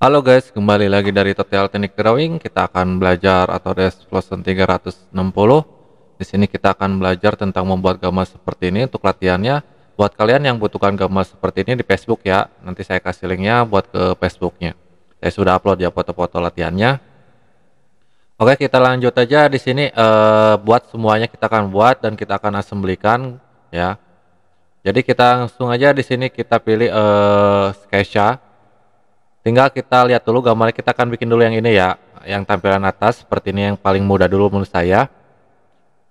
Halo guys, kembali lagi dari Total Teknik Drawing. Kita akan belajar Autodesk Fusion 360. Di sini kita akan belajar tentang membuat gambar seperti ini untuk latihannya. Buat kalian yang butuhkan gambar seperti ini di Facebook ya, nanti saya kasih linknya buat ke Facebooknya. Saya sudah upload ya foto-foto latihannya. Oke, kita lanjut aja di sini eh, buat semuanya kita akan buat dan kita akan assemblikan ya. Jadi kita langsung aja di sini kita pilih eh, tinggal kita lihat dulu gambarnya kita akan bikin dulu yang ini ya yang tampilan atas seperti ini yang paling mudah dulu menurut saya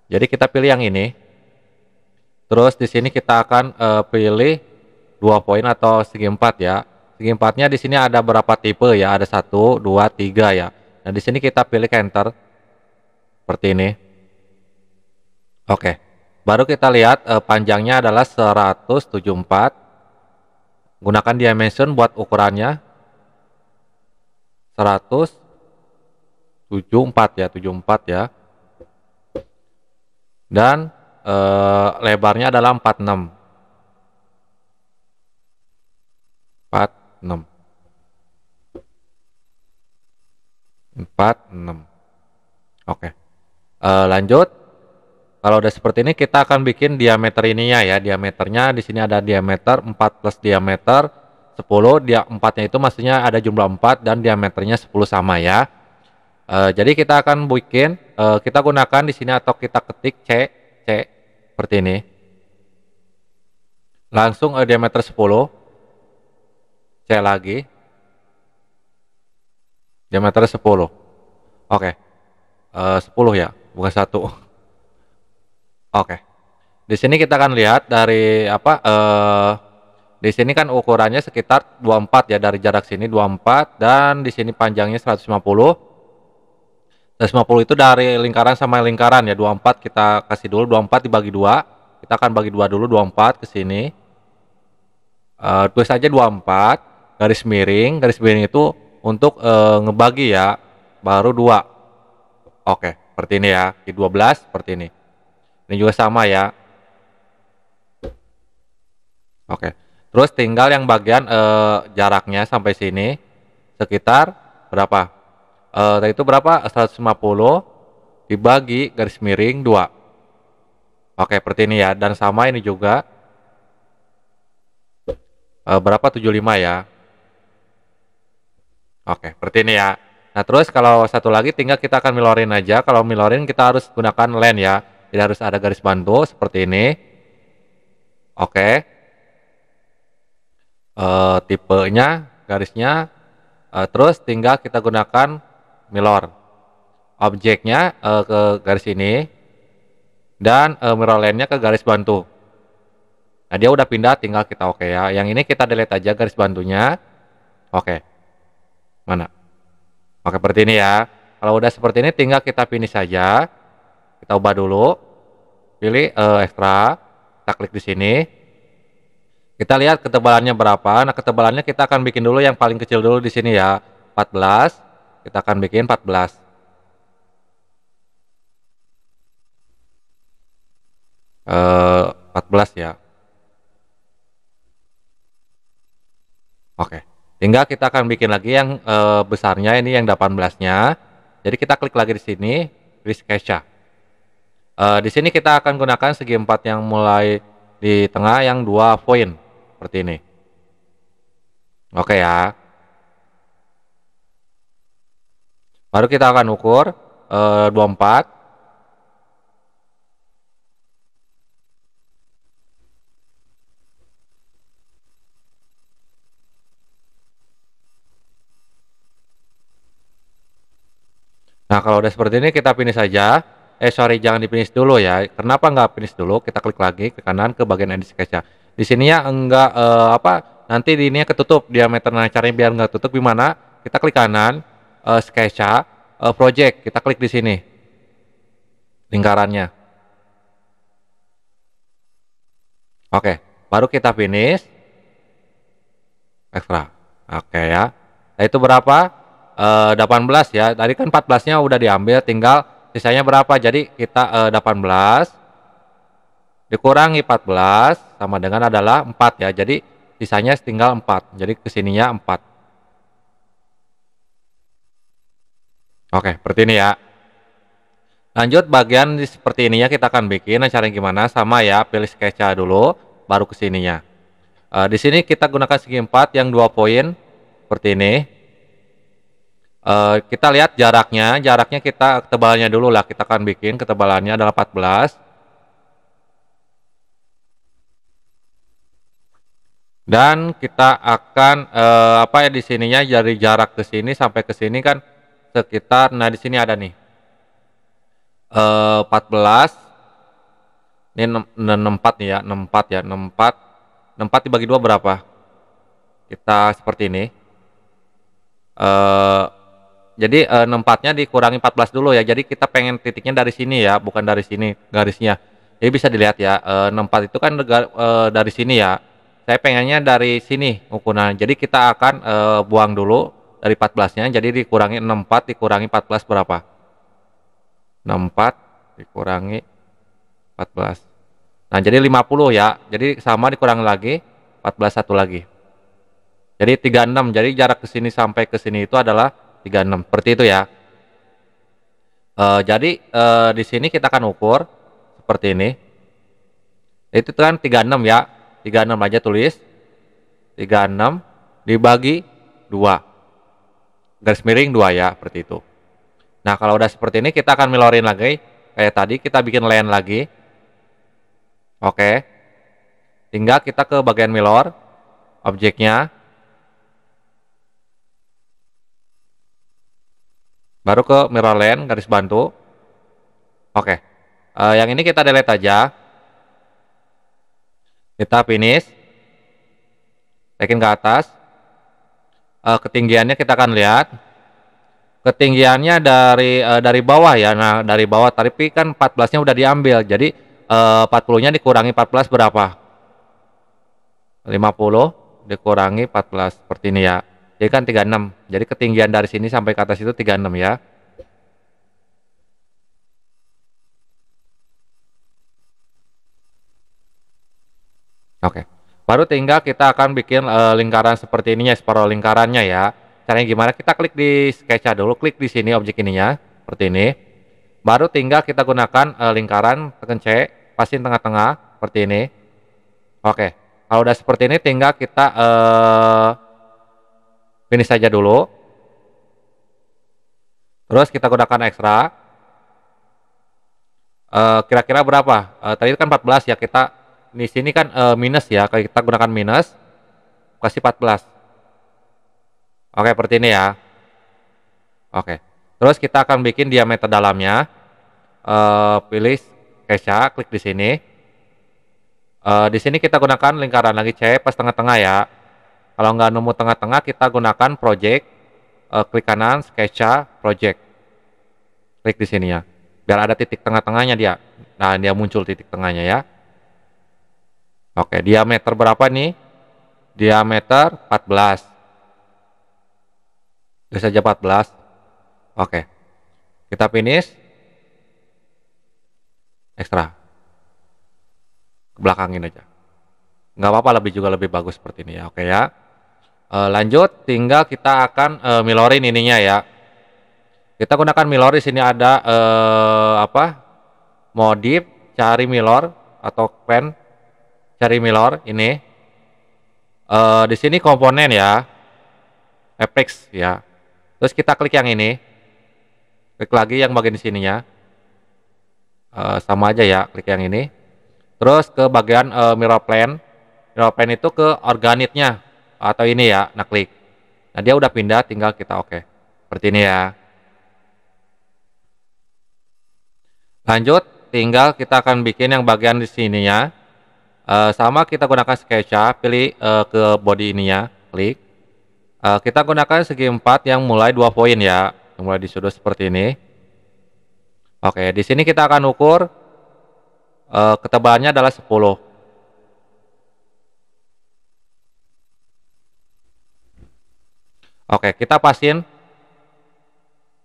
jadi kita pilih yang ini terus di sini kita akan uh, pilih dua poin atau segi empat ya segi empatnya di sini ada berapa tipe ya ada satu dua tiga ya nah di sini kita pilih enter seperti ini oke baru kita lihat uh, panjangnya adalah 174 gunakan dimension buat ukurannya 174 ya 74 ya dan e, lebarnya adalah 46 46 46 oke e, lanjut kalau udah seperti ini kita akan bikin diameter ininya ya diameternya di sini ada diameter 4 plus diameter 10 dia empatnya itu maksudnya ada jumlah 4 dan diameternya 10 sama ya e, jadi kita akan bikin e, kita gunakan di sini atau kita ketik C C seperti ini langsung e, diameter 10 C lagi diameter 10 oke sepuluh 10 ya bukan satu oke di sini kita akan lihat dari apa eh di sini kan ukurannya sekitar 24 ya dari jarak sini 24 dan di sini panjangnya 150 150 itu dari lingkaran sama lingkaran ya 24 kita kasih dulu 24 dibagi dua kita akan bagi dua dulu 24 ke sini uh, tulis aja 24 garis miring garis miring itu untuk uh, ngebagi ya baru dua oke seperti ini ya di 12 seperti ini ini juga sama ya oke Terus tinggal yang bagian eh, jaraknya sampai sini sekitar berapa? Eh, itu berapa? 150 dibagi garis miring 2. Oke, seperti ini ya. Dan sama ini juga. Eh, berapa? 75 ya. Oke, seperti ini ya. Nah, terus kalau satu lagi tinggal kita akan milorin aja. Kalau milorin kita harus gunakan len ya. Tidak harus ada garis bantu seperti ini. Oke uh, tipenya garisnya uh, terus tinggal kita gunakan mirror objeknya uh, ke garis ini dan uh, mirror lainnya ke garis bantu nah dia udah pindah tinggal kita oke okay ya yang ini kita delete aja garis bantunya oke okay. mana oke okay, seperti ini ya kalau udah seperti ini tinggal kita finish saja kita ubah dulu pilih uh, ekstra kita klik di sini kita lihat ketebalannya berapa. Nah, ketebalannya kita akan bikin dulu yang paling kecil dulu di sini ya. 14. Kita akan bikin 14. Uh, 14 ya. Oke. Tinggal kita akan bikin lagi yang uh, besarnya ini yang 18-nya. Jadi kita klik lagi di sini, Riskesha. Uh, eh, di sini kita akan gunakan segi empat yang mulai di tengah yang dua poin seperti ini. Oke ya. Baru kita akan ukur e, eh, 24 Nah, kalau udah seperti ini kita finish saja. Eh, sorry, jangan di finish dulu ya. Kenapa nggak finish dulu? Kita klik lagi ke kanan ke bagian edit sketch di sini ya enggak uh, apa nanti di ini ya ketutup diameter nah caranya biar enggak tutup gimana kita klik kanan uh, eh, sketcha uh, eh, project kita klik di sini lingkarannya oke baru kita finish ekstra oke ya nah, itu berapa uh, 18 ya tadi kan 14 nya udah diambil tinggal sisanya berapa jadi kita uh, 18 dikurangi 14 sama dengan adalah 4 ya. Jadi sisanya tinggal 4. Jadi kesininya 4. Oke, seperti ini ya. Lanjut bagian seperti ini ya kita akan bikin. Nah, caranya gimana? Sama ya, pilih sketsa dulu, baru kesininya. Uh, di sini kita gunakan segi 4 yang dua poin seperti ini. Uh, kita lihat jaraknya, jaraknya kita tebalnya dulu lah kita akan bikin ketebalannya adalah 14 dan kita akan eh, apa ya di sininya dari jarak ke sini sampai ke sini kan sekitar nah di sini ada nih eh, 14 ini 64 nih ya 64 ya 64 64 dibagi dua berapa kita seperti ini eh, jadi eh, 64-nya dikurangi 14 dulu ya jadi kita pengen titiknya dari sini ya bukan dari sini garisnya ini bisa dilihat ya eh, 64 itu kan eh, dari sini ya saya pengennya dari sini ukuran jadi kita akan e, buang dulu dari 14 nya jadi dikurangi 64 dikurangi 14 berapa 64 dikurangi 14 nah jadi 50 ya jadi sama dikurangi lagi 14 satu lagi jadi 36 jadi jarak ke sini sampai ke sini itu adalah 36 seperti itu ya e, jadi e, di sini kita akan ukur seperti ini itu kan 36 ya 36 aja tulis 36 dibagi 2 garis miring 2 ya seperti itu nah kalau udah seperti ini kita akan milorin lagi kayak tadi kita bikin lain lagi oke tinggal kita ke bagian milor objeknya baru ke mirror lane garis bantu oke uh, yang ini kita delete aja kita finish tekin ke atas uh, ketinggiannya kita akan lihat ketinggiannya dari uh, dari bawah ya nah dari bawah tapi kan 14 nya udah diambil jadi uh, 40 nya dikurangi 14 berapa 50 dikurangi 14 seperti ini ya jadi kan 36 jadi ketinggian dari sini sampai ke atas itu 36 ya Oke. Baru tinggal kita akan bikin uh, lingkaran seperti ininya, separuh lingkarannya ya. Caranya gimana? Kita klik di sketcha dulu, klik di sini objek ininya, seperti ini. Baru tinggal kita gunakan uh, lingkaran, tekan C, pasin tengah-tengah, seperti ini. Oke. Kalau udah seperti ini tinggal kita uh, finish saja dulu. Terus kita gunakan ekstra. Kira-kira berapa? tadi kan 14 ya, kita di sini kan uh, minus ya kalau kita gunakan minus kasih 14 oke seperti ini ya oke terus kita akan bikin diameter dalamnya uh, pilih kesha ya, klik di sini uh, di sini kita gunakan lingkaran lagi C pas tengah-tengah ya kalau nggak nemu tengah-tengah kita gunakan project uh, klik kanan sketcha ya, project klik di sini ya biar ada titik tengah-tengahnya dia nah dia muncul titik tengahnya ya Oke, diameter berapa nih? Diameter 14. Bisa saja 14. Oke. Kita finish. Ekstra. ini aja. Nggak apa-apa lebih juga lebih bagus seperti ini ya. Oke ya. E, lanjut, tinggal kita akan e, milorin ininya ya. Kita gunakan milor di sini ada e, apa? Modif, cari milor atau pen cari Milor ini. Uh, di sini komponen ya, Apex ya. Terus kita klik yang ini, klik lagi yang bagian sininya. Uh, sama aja ya, klik yang ini. Terus ke bagian uh, mirror plane, mirror plane itu ke organitnya atau ini ya, nah klik. Nah dia udah pindah, tinggal kita oke. Okay. Seperti ini ya. Lanjut, tinggal kita akan bikin yang bagian di sininya. Uh, sama kita gunakan sketcha, pilih uh, ke body ya klik. Uh, kita gunakan segi empat yang mulai dua poin ya, yang mulai di sudut seperti ini. Oke, di sini kita akan ukur uh, ketebalannya adalah 10. Oke, kita pasin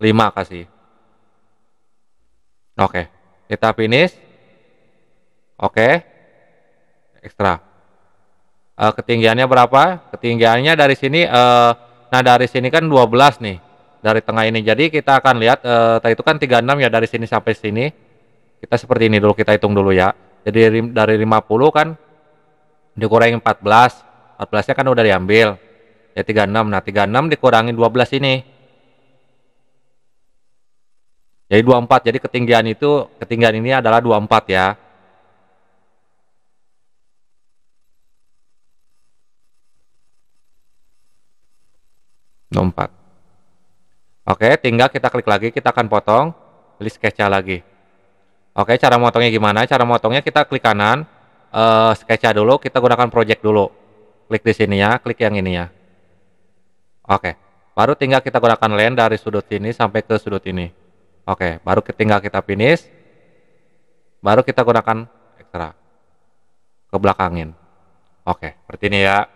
5 kasih. Oke, kita finish. Oke ekstra. Uh, ketinggiannya berapa? Ketinggiannya dari sini, uh, nah dari sini kan 12 nih, dari tengah ini. Jadi kita akan lihat, uh, tadi itu kan 36 ya dari sini sampai sini. Kita seperti ini dulu, kita hitung dulu ya. Jadi dari 50 kan dikurangi 14, 14-nya kan udah diambil. Ya 36, nah 36 dikurangi 12 ini. Jadi 24, jadi ketinggian itu, ketinggian ini adalah 24 ya. lompat. Oke, tinggal kita klik lagi, kita akan potong, klik sketcha lagi. Oke, cara motongnya gimana? Cara motongnya kita klik kanan, uh, eh, sketcha dulu, kita gunakan project dulu. Klik di sini ya, klik yang ini ya. Oke, baru tinggal kita gunakan lens dari sudut ini sampai ke sudut ini. Oke, baru tinggal kita finish, baru kita gunakan ekstra ke belakangin. Oke, seperti ini ya.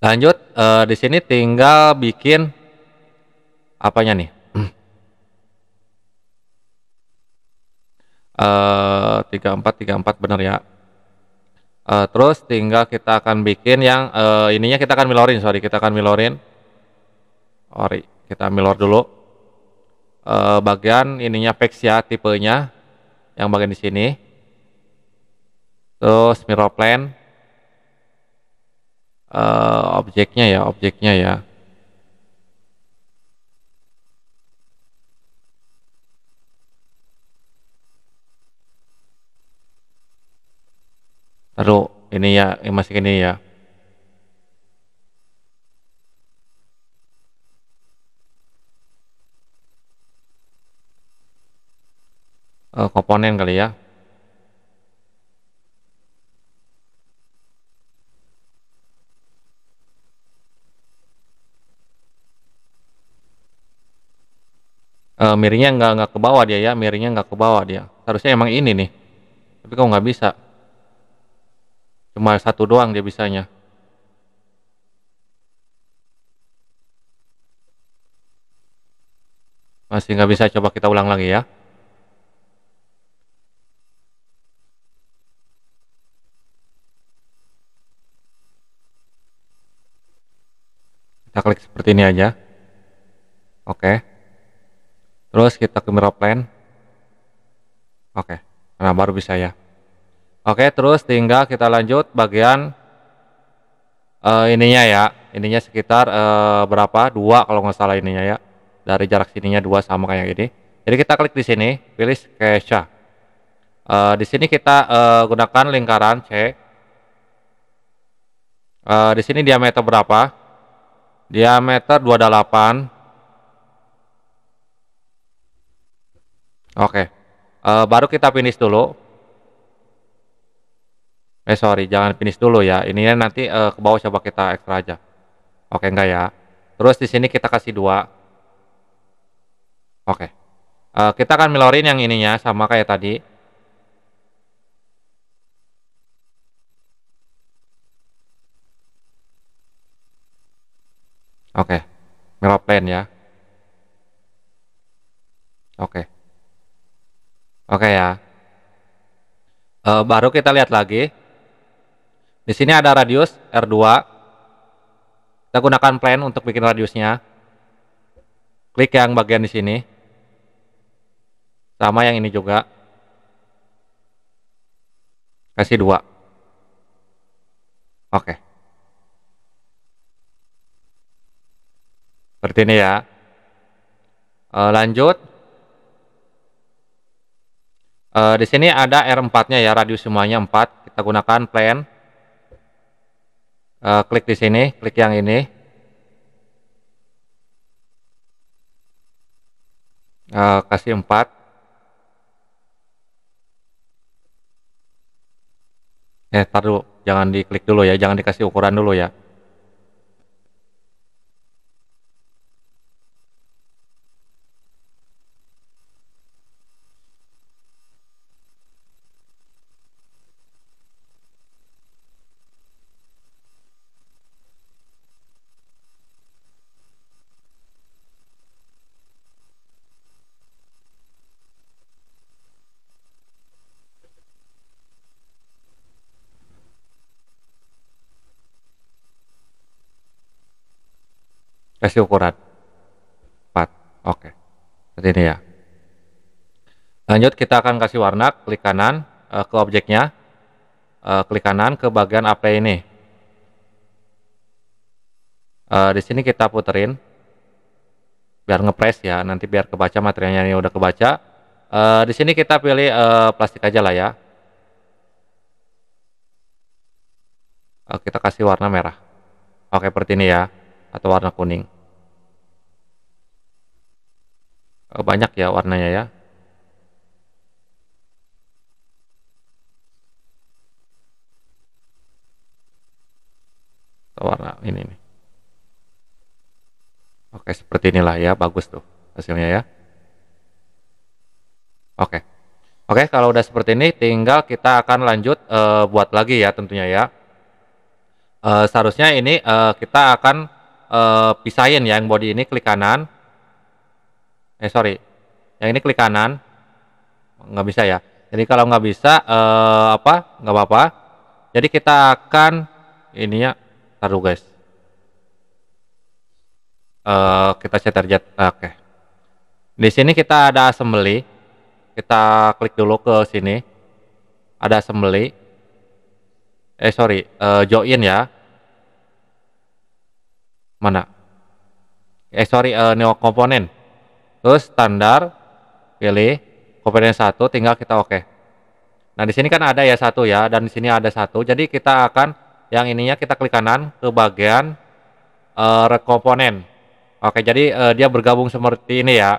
Lanjut uh, di sini tinggal bikin apanya nih? Eh, tiga empat tiga empat benar ya uh, terus tinggal kita akan bikin yang uh, ininya kita akan milorin sorry kita akan milorin ori kita milor dulu uh, bagian ininya fix ya tipenya yang bagian di sini terus mirror plan uh, objeknya ya, objeknya ya. Taruh ini ya, yang masih ini ya. Eh, komponen kali ya. uh, miringnya nggak nggak ke bawah dia ya mirinya nggak ke bawah dia harusnya emang ini nih tapi kok nggak bisa cuma satu doang dia bisanya masih nggak bisa coba kita ulang lagi ya kita klik seperti ini aja oke okay terus kita ke mirror plane oke okay. nah baru bisa ya oke okay, terus tinggal kita lanjut bagian uh, ininya ya ininya sekitar uh, berapa dua kalau nggak salah ininya ya dari jarak sininya dua sama kayak ini jadi kita klik di sini pilih sketch. Eh, uh, di sini kita uh, gunakan lingkaran C uh, di sini diameter berapa diameter 28 Oke. Okay. Uh, eh, baru kita finish dulu. Eh sorry, jangan finish dulu ya. Ini nanti uh, ke bawah coba kita ekstra aja. Oke okay, enggak ya. Terus di sini kita kasih dua. Oke. Okay. Uh, eh, kita akan milorin yang ininya sama kayak tadi. Oke, okay. mirror ya. Oke. Okay. Oke ya. E, baru kita lihat lagi. Di sini ada radius R2. Kita gunakan plan untuk bikin radiusnya. Klik yang bagian di sini. Sama yang ini juga. Kasih dua. Oke. Seperti ini ya. E, lanjut Uh, di sini ada R4-nya ya, radius semuanya 4. Kita gunakan plan. Uh, klik di sini, klik yang ini. Uh, kasih 4. Eh, taruh Jangan diklik dulu ya, jangan dikasih ukuran dulu ya. Kasih ukuran 4. Oke. Seperti ini ya. Lanjut kita akan kasih warna, klik kanan uh, ke objeknya. Uh, klik kanan ke bagian apply ini. Uh, di sini kita puterin biar ngepres ya, nanti biar kebaca materialnya ini udah kebaca. Uh, di sini kita pilih uh, plastik aja lah ya. Uh, kita kasih warna merah. Oke, seperti ini ya atau warna kuning eh, banyak ya warnanya ya warna ini nih. Oke, seperti inilah ya, bagus tuh hasilnya ya. Oke. Oke, kalau udah seperti ini tinggal kita akan lanjut uh, buat lagi ya tentunya ya. Uh, seharusnya ini uh, kita akan uh, pisahin ya yang body ini klik kanan eh sorry yang ini klik kanan nggak bisa ya jadi kalau nggak bisa uh, apa nggak apa-apa jadi kita akan ini ya taruh guys uh, kita setter jet ah, oke okay. di sini kita ada assembly kita klik dulu ke sini ada assembly eh sorry uh, join ya mana eh sorry uh, neo komponen terus standar pilih komponen satu tinggal kita oke okay. nah di sini kan ada ya satu ya dan di sini ada satu jadi kita akan yang ininya kita klik kanan ke bagian uh, eh, komponen oke okay, jadi uh, dia bergabung seperti ini ya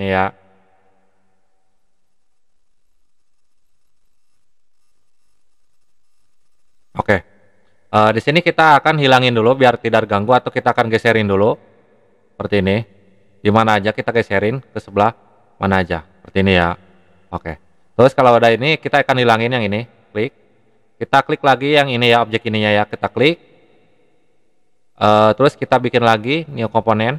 ini ya oke okay. Uh, di sini kita akan hilangin dulu biar tidak ganggu atau kita akan geserin dulu seperti ini. Di mana aja kita geserin ke sebelah mana aja. Seperti ini ya. Oke. Terus kalau ada ini kita akan hilangin yang ini. Klik. Kita klik lagi yang ini ya objek ininya ya. Kita klik. Uh, terus kita bikin lagi new komponen.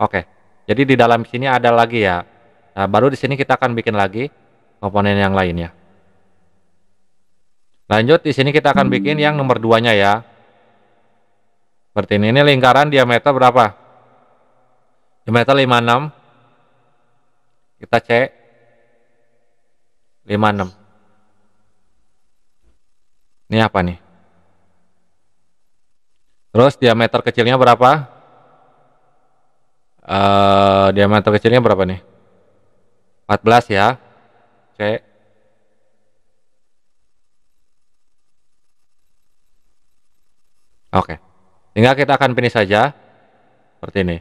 Oke. Jadi di dalam sini ada lagi ya. Nah, baru di sini kita akan bikin lagi komponen yang lainnya. Lanjut di sini kita akan bikin yang nomor duanya ya. Seperti ini, ini lingkaran diameter berapa? Diameter 56. Kita cek. 56. Ini apa nih? Terus diameter kecilnya berapa? Uh, diameter kecilnya berapa nih? 14 ya. Cek. Oke. Okay. Tinggal kita akan finish saja. Seperti ini.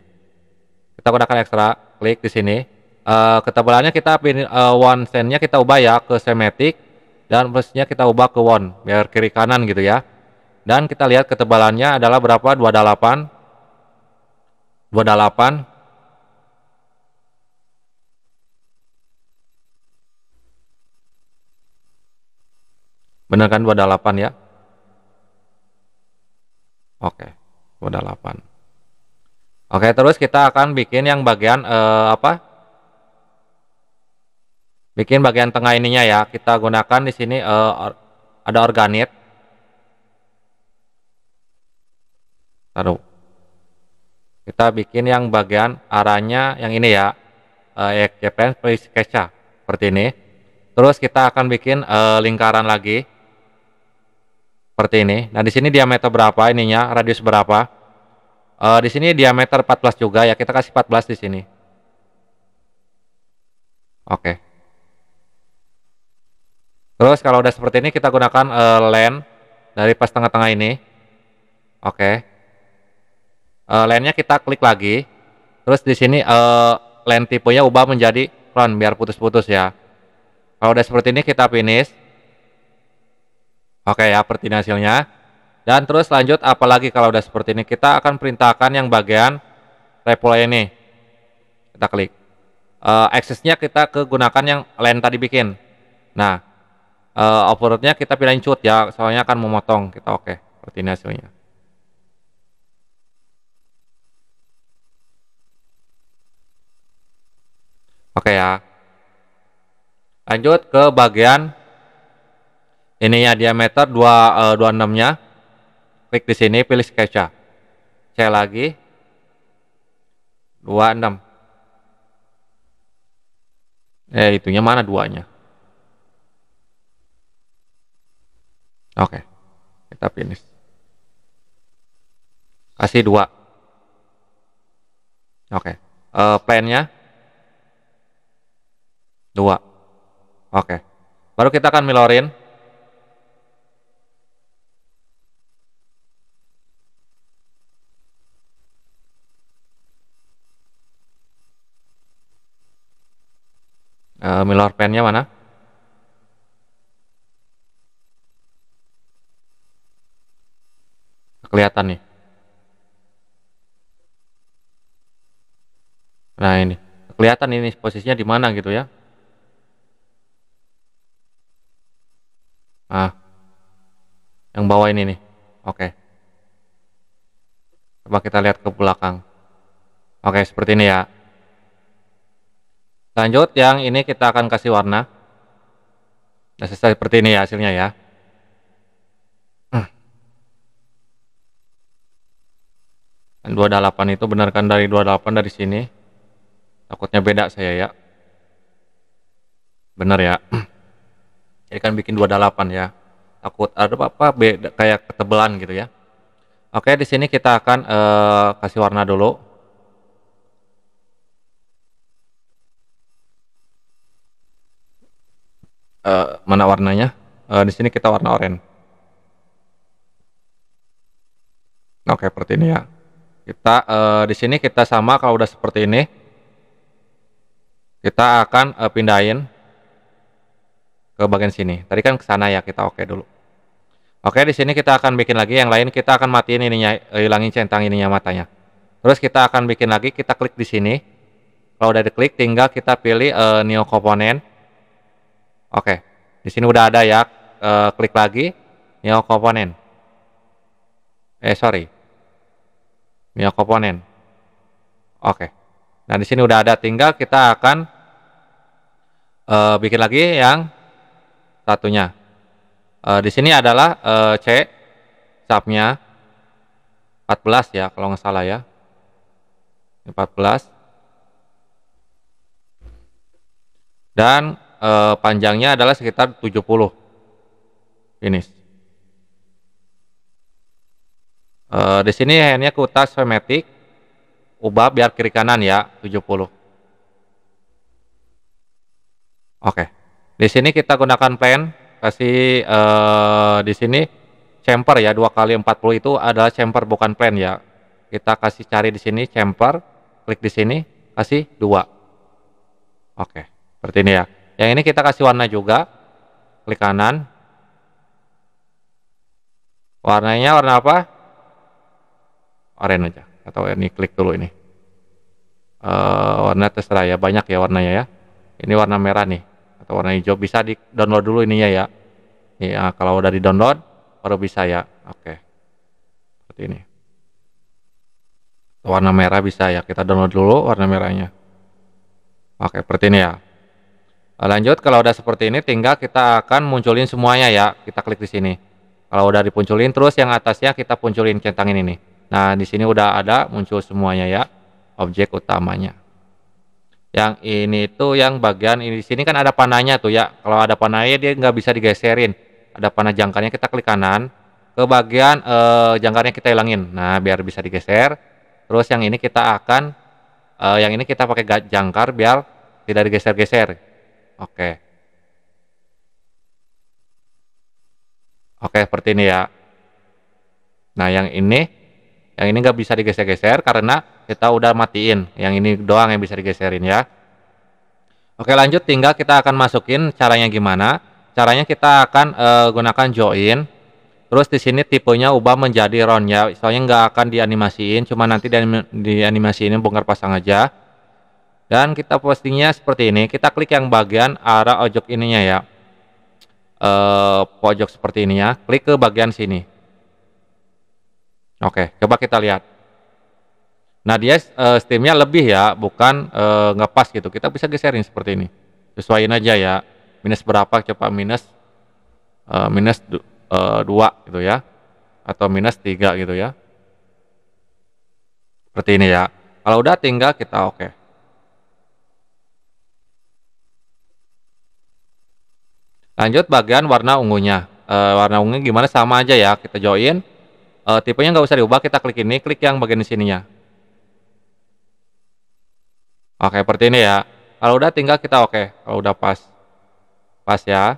Kita gunakan ekstra, klik di sini. Uh, ketebalannya kita pilih eh, uh, one sendnya kita ubah ya ke semetik dan plusnya kita ubah ke one biar kiri kanan gitu ya. Dan kita lihat ketebalannya adalah berapa? 28 28 Benar kan 28 ya? Oke, udah 8. Oke, terus kita akan bikin yang bagian uh, apa? Bikin bagian tengah ininya ya. Kita gunakan di sini uh, or, ada organit. Taruh. Kita bikin yang bagian arahnya yang ini ya. Eh, ya, ya, please sketcha seperti ini. Terus kita akan bikin uh, lingkaran lagi seperti ini. Nah, di sini diameter berapa ininya, radius berapa? Uh, di sini diameter 14 juga ya, kita kasih 14 di sini. Oke. Okay. Terus kalau udah seperti ini kita gunakan uh, eh, len dari pas tengah-tengah ini. Oke. Okay. Uh, eh, lennya kita klik lagi. Terus di sini uh, len tipenya ubah menjadi round biar putus-putus ya. Kalau udah seperti ini kita finish. Oke ya, seperti hasilnya. Dan terus lanjut, apalagi kalau udah seperti ini, kita akan perintahkan yang bagian reply ini. Kita klik. Uh, aksesnya kita ke gunakan yang lain tadi bikin. Nah, uh, kita pilih cut ya, soalnya akan memotong. Kita oke, okay. seperti ini hasilnya. Oke okay ya. Lanjut ke bagian ininya diameter 26 eh, nya klik di sini pilih sketcha saya lagi 26 eh itunya mana duanya oke kita finish kasih dua oke uh, plan nya dua oke baru kita akan milorin uh, eh, Miller pennya mana? Kelihatan nih. Nah ini kelihatan ini posisinya di mana gitu ya. Ah, yang bawah ini nih. Oke. Coba kita lihat ke belakang. Oke, seperti ini ya. Lanjut yang ini kita akan kasih warna. Nah, seperti ini ya hasilnya ya. Hmm. Dan 28 itu benar kan dari 28 dari sini. Takutnya beda saya ya. Benar ya. Jadi kan bikin 28 ya. Takut ada apa-apa beda kayak ketebelan gitu ya. Oke, di sini kita akan uh, kasih warna dulu. uh, mana warnanya uh, di sini kita warna oranye oke seperti ini ya kita uh, di sini kita sama kalau udah seperti ini kita akan uh, pindahin ke bagian sini tadi kan ke sana ya kita oke okay dulu oke okay, di sini kita akan bikin lagi yang lain kita akan matiin ininya hilangin centang ininya matanya terus kita akan bikin lagi kita klik di sini kalau udah diklik tinggal kita pilih uh, neo komponen Oke, di sini udah ada ya. E, klik lagi Neo komponen. Eh sorry, Neo komponen. Oke. Nah di sini udah ada. Tinggal kita akan e, bikin lagi yang satunya. E, di sini adalah e, C subnya 14 ya kalau nggak salah ya. 14 dan eh, panjangnya adalah sekitar 70 finish eh, di sini handnya kutas femetik, ubah biar kiri kanan ya 70 oke di sini kita gunakan pen, kasih eh, di sini chamber ya dua kali 40 itu adalah chamber bukan pen ya kita kasih cari di sini chamber klik di sini kasih dua oke seperti ini ya yang ini kita kasih warna juga. Klik kanan. Warnanya warna apa? oren aja. Atau ini klik dulu ini. E, warna terserah ya, banyak ya warnanya ya. Ini warna merah nih atau warna hijau bisa di download dulu ininya ya. Ya kalau udah di download baru bisa ya. Oke. Seperti ini. Warna merah bisa ya kita download dulu warna merahnya. Oke, seperti ini ya. Eh, lanjut kalau udah seperti ini tinggal kita akan munculin semuanya ya kita klik di sini kalau udah dipunculin terus yang atasnya kita punculin centang ini nih nah di sini udah ada muncul semuanya ya objek utamanya yang ini tuh yang bagian ini di sini kan ada panahnya tuh ya kalau ada panahnya dia nggak bisa digeserin ada panah jangkarnya kita klik kanan ke bagian eh, jangkarnya kita hilangin nah biar bisa digeser terus yang ini kita akan eh, yang ini kita pakai jangkar biar tidak digeser-geser Oke. Oke, seperti ini ya. Nah, yang ini, yang ini nggak bisa digeser-geser karena kita udah matiin. Yang ini doang yang bisa digeserin ya. Oke, lanjut tinggal kita akan masukin caranya gimana. Caranya kita akan uh, gunakan join. Terus di sini tipenya ubah menjadi round ya. Soalnya nggak akan dianimasiin, cuma nanti animasi dianimasiin bongkar pasang aja dan kita postingnya seperti ini kita klik yang bagian arah ojok ininya ya e, pojok seperti ini ya klik ke bagian sini oke coba kita lihat nah dia e, steamnya lebih ya bukan e, eh, nggak gitu kita bisa geserin seperti ini sesuaiin aja ya minus berapa coba minus e, minus du, e, 2 gitu ya atau minus tiga gitu ya seperti ini ya kalau udah tinggal kita oke okay. lanjut bagian warna ungunya e, warna ungu gimana sama aja ya kita join e, tipenya nggak usah diubah kita klik ini klik yang bagian sininya oke seperti ini ya kalau udah tinggal kita oke kalau udah pas pas ya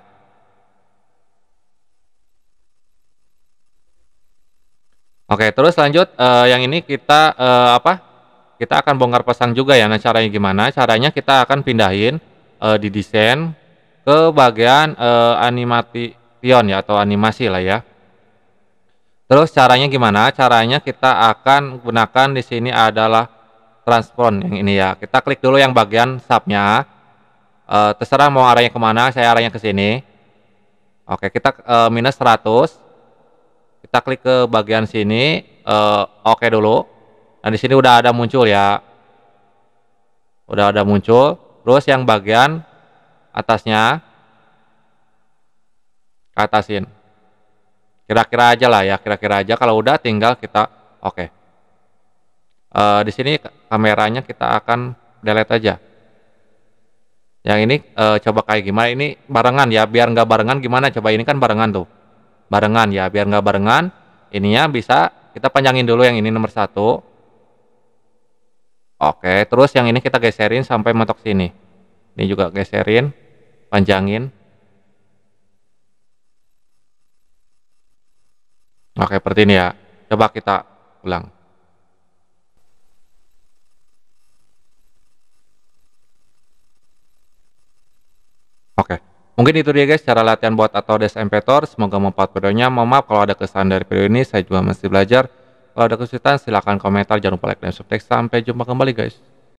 oke terus lanjut e, yang ini kita e, apa kita akan bongkar pasang juga ya nah caranya gimana caranya kita akan pindahin e, di desain ke bagian eh, animasi pion ya atau animasi lah ya. Terus caranya gimana? Caranya kita akan gunakan di sini adalah transform yang ini ya. Kita klik dulu yang bagian subnya. Eh, terserah mau arahnya kemana, saya arahnya ke sini. Oke, kita eh, minus 100. Kita klik ke bagian sini. Eh, oke dulu. Nah di sini udah ada muncul ya udah ada muncul terus yang bagian atasnya ke atasin kira-kira aja lah ya kira-kira aja kalau udah tinggal kita oke okay. uh, eh, di sini kameranya kita akan delete aja yang ini uh, coba kayak gimana ini barengan ya biar nggak barengan gimana coba ini kan barengan tuh barengan ya biar nggak barengan ininya bisa kita panjangin dulu yang ini nomor satu oke terus yang ini kita geserin sampai mentok sini ini juga geserin panjangin Oke, seperti ini ya. Coba kita ulang. Oke, mungkin itu dia guys cara latihan buat atau desempetor. Semoga membuat videonya. Mohon maaf kalau ada kesan dari video ini, saya juga masih belajar. Kalau ada kesulitan silahkan komentar, jangan lupa like dan subscribe. Sampai jumpa kembali guys.